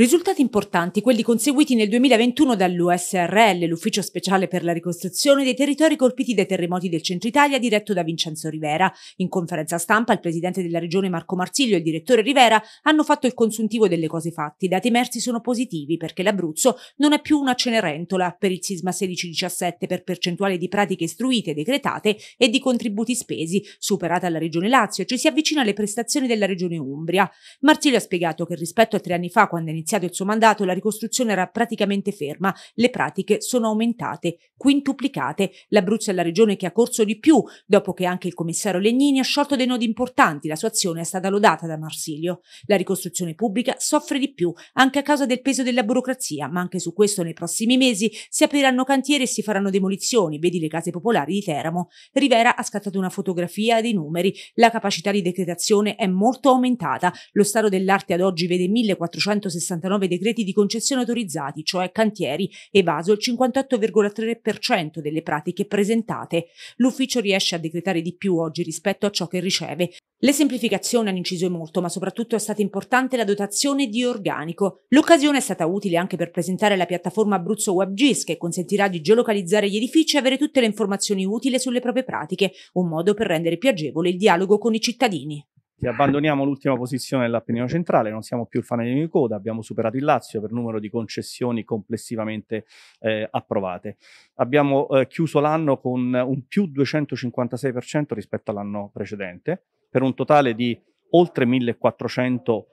Risultati importanti quelli conseguiti nel 2021 dall'USRL, l'Ufficio Speciale per la Ricostruzione dei Territori Colpiti dai Terremoti del Centro Italia, diretto da Vincenzo Rivera. In conferenza stampa il Presidente della Regione Marco Marsiglio e il Direttore Rivera hanno fatto il consuntivo delle cose fatte. I dati emersi sono positivi perché l'Abruzzo non è più una Cenerentola per il sisma 16-17 per percentuale di pratiche istruite, decretate e di contributi spesi. Superata la Regione Lazio ci si avvicina alle prestazioni della Regione Umbria. Marsiglio ha spiegato che rispetto a tre anni fa, quando è iniziato iniziato il suo mandato la ricostruzione era praticamente ferma, le pratiche sono aumentate, quintuplicate. L'Abruzzo è la regione che ha corso di più, dopo che anche il commissario Legnini ha sciolto dei nodi importanti, la sua azione è stata lodata da Marsilio. La ricostruzione pubblica soffre di più, anche a causa del peso della burocrazia, ma anche su questo nei prossimi mesi si apriranno cantieri e si faranno demolizioni, vedi le case popolari di Teramo. Rivera ha scattato una fotografia dei numeri, la capacità di decretazione è molto aumentata, lo stato dell'arte ad oggi vede 1460 69 decreti di concessione autorizzati, cioè cantieri, evaso il 58,3% delle pratiche presentate. L'ufficio riesce a decretare di più oggi rispetto a ciò che riceve. Le semplificazioni hanno inciso molto, ma soprattutto è stata importante la dotazione di organico. L'occasione è stata utile anche per presentare la piattaforma Abruzzo WebGIS che consentirà di geolocalizzare gli edifici e avere tutte le informazioni utili sulle proprie pratiche, un modo per rendere più agevole il dialogo con i cittadini. Ti abbandoniamo l'ultima posizione dell'Appennino centrale, non siamo più il fanalino di coda, abbiamo superato il Lazio per numero di concessioni complessivamente eh, approvate. Abbiamo eh, chiuso l'anno con un più 256% rispetto all'anno precedente, per un totale di oltre 1400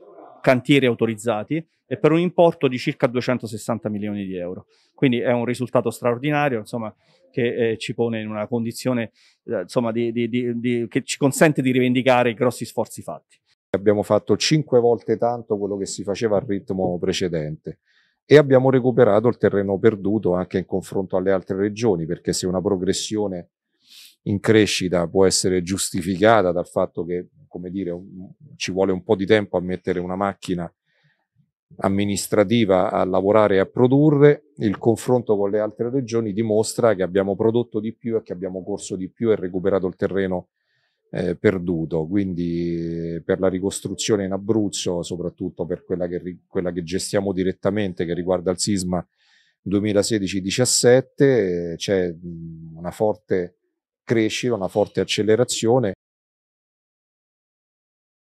cantieri autorizzati e per un importo di circa 260 milioni di euro. Quindi è un risultato straordinario, insomma, che eh, ci pone in una condizione, eh, insomma, di, di, di, che ci consente di rivendicare i grossi sforzi fatti. Abbiamo fatto cinque volte tanto quello che si faceva al ritmo precedente e abbiamo recuperato il terreno perduto anche in confronto alle altre regioni, perché se una progressione in crescita può essere giustificata dal fatto che come dire, un, ci vuole un po' di tempo a mettere una macchina amministrativa a lavorare e a produrre, il confronto con le altre regioni dimostra che abbiamo prodotto di più e che abbiamo corso di più e recuperato il terreno eh, perduto, quindi eh, per la ricostruzione in Abruzzo, soprattutto per quella che, quella che gestiamo direttamente che riguarda il sisma 2016-17, eh, c'è una forte crescita, una forte accelerazione